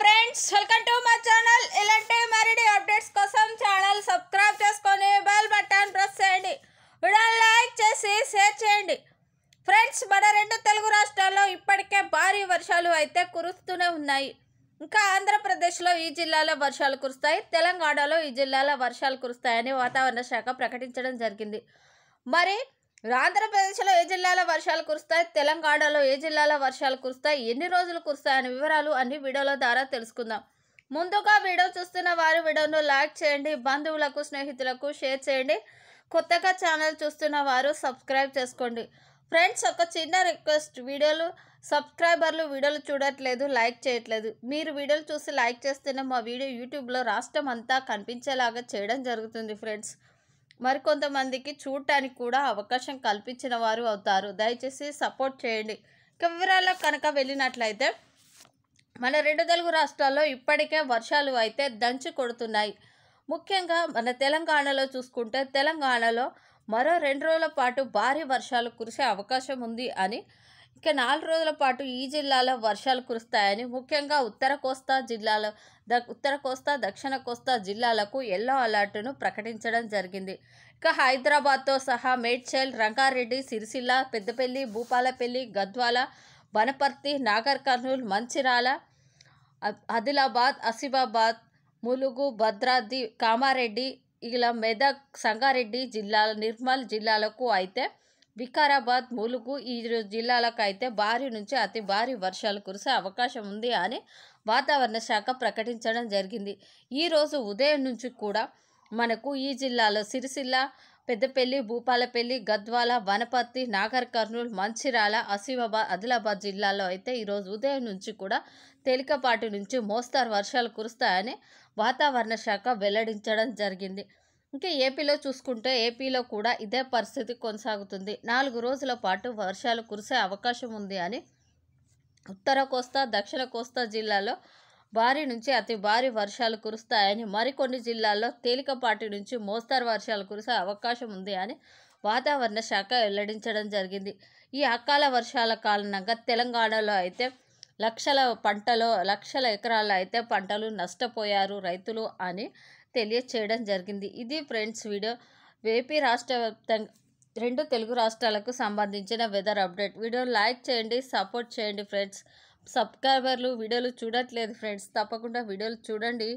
friends welcome to మా channel ఇలాంటి మరిన్ని అప్డేట్స్ కోసం ఛానల్ సబ్స్క్రైబ్ చేసుకొని బెల్ బటన్ ప్రెస్ చేయండి వీడియోని లైక్ చేసి షేర్ చేయండి ఫ్రెండ్స్ మన రెండు తెలుగు రాష్ట్రాల్లో ఇప్పటికే భారీ వర్షాలు అయితే కురుస్తూనే ఉన్నాయి ఇంకా ఆంధ్రప్రదేశ్లో ఈ జిల్లాలో వర్షాలు కురుస్తాయి తెలంగాణలో ఈ జిల్లాలో వర్షాలు కురుస్తాయని వాతావరణ శాఖ ప్రకటించడం జరిగింది మరి ఆంధ్రప్రదేశ్లో ఏ జిల్లాలో వర్షాలు కురుస్తాయి తెలంగాణలో ఏ జిల్లాలో వర్షాలు కురుస్తాయి ఎన్ని రోజులు అనే వివరాలు అన్ని వీడియోల ద్వారా తెలుసుకుందాం ముందుగా వీడియో చూస్తున్న వారు వీడియోను లైక్ చేయండి బంధువులకు స్నేహితులకు షేర్ చేయండి కొత్తగా ఛానల్ చూస్తున్న వారు సబ్స్క్రైబ్ చేసుకోండి ఫ్రెండ్స్ ఒక చిన్న రిక్వెస్ట్ వీడియోలు సబ్స్క్రైబర్లు వీడియోలు చూడట్లేదు లైక్ చేయట్లేదు మీరు వీడియోలు చూసి లైక్ చేస్తేనే మా వీడియో యూట్యూబ్లో రాష్ట్రం అంతా కనిపించేలాగా చేయడం జరుగుతుంది ఫ్రెండ్స్ మరికొంతమందికి చూడటానికి కూడా అవకాశం కల్పించిన వారు అవుతారు దయచేసి సపోర్ట్ చేయండి ఇక వివరాల్లో కనుక వెళ్ళినట్లయితే మన రెండు తెలుగు రాష్ట్రాల్లో ఇప్పటికే వర్షాలు అయితే దంచి కొడుతున్నాయి ముఖ్యంగా మన తెలంగాణలో చూసుకుంటే తెలంగాణలో మరో రెండు రోజుల పాటు భారీ వర్షాలు కురిసే అవకాశం ఉంది అని ఇక నాలుగు రోజుల పాటు ఈ జిల్లాలో వర్షాలు కురుస్తాయని ముఖ్యంగా ఉత్తర కోస్తా జిల్లాలో ద ఉత్తర కోస్తా దక్షిణ కోస్తా జిల్లాలకు ఎల్లో అలర్టును ప్రకటించడం జరిగింది ఇక హైదరాబాద్తో సహా మేడ్చల్ రంగారెడ్డి సిరిసిల్ల పెద్దపల్లి భూపాలపల్లి గద్వాల వనపర్తి నాగర్ కర్నూలు మంచిరాల ఆదిలాబాద్ ఆసిఫాబాద్ ములుగు భద్రాద్రి కామారెడ్డి ఇలా మెదక్ సంగారెడ్డి జిల్లా నిర్మల్ జిల్లాలకు అయితే వికారాబాద్ ములుగు ఈ జిల్లాలకైతే భారీ నుంచి అతి భారీ వర్షాలు కురిసే అవకాశం ఉంది అని వాతావరణ శాఖ ప్రకటించడం జరిగింది ఈరోజు ఉదయం నుంచి కూడా మనకు ఈ జిల్లాలో సిరిసిల్ల పెద్దపల్లి భూపాలపల్లి గద్వాల వనపర్తి నాగర్ కర్నూలు మంచిర్యాల ఆసిఫాబాద్ ఆదిలాబాద్ జిల్లాలో అయితే ఈరోజు ఉదయం నుంచి కూడా తేలికపాటి నుంచి మోస్తారు వర్షాలు కురుస్తాయని వాతావరణ శాఖ వెల్లడించడం జరిగింది ఇంకా ఏపీలో చూసుకుంటే ఏపీలో కూడా ఇదే పరిస్థితి కొనసాగుతుంది నాలుగు రోజుల పాటు వర్షాలు కురిసే అవకాశం ఉంది అని ఉత్తర కోస్తా దక్షిణ కోస్తా జిల్లాలో భారీ నుంచి అతి భారీ వర్షాలు కురుస్తాయని మరికొన్ని జిల్లాల్లో తేలికపాటి నుంచి మోస్తారు వర్షాలు కురిసే అవకాశం ఉంది అని వాతావరణ శాఖ వెల్లడించడం జరిగింది ఈ అకాల వర్షాల కారణంగా తెలంగాణలో అయితే లక్షల పంటలో లక్షల ఎకరాల్లో అయితే పంటలు నష్టపోయారు రైతులు అని తెలియచేయడం జరిగింది ఇది ఫ్రెండ్స్ వీడియో ఏపీ రాష్ట్ర రెండు తెలుగు రాష్ట్రాలకు సంబంధించిన వెదర్ అప్డేట్ వీడియో లైక్ చేయండి సపోర్ట్ చేయండి ఫ్రెండ్స్ సబ్స్క్రైబర్లు వీడియోలు చూడట్లేదు ఫ్రెండ్స్ తప్పకుండా వీడియోలు చూడండి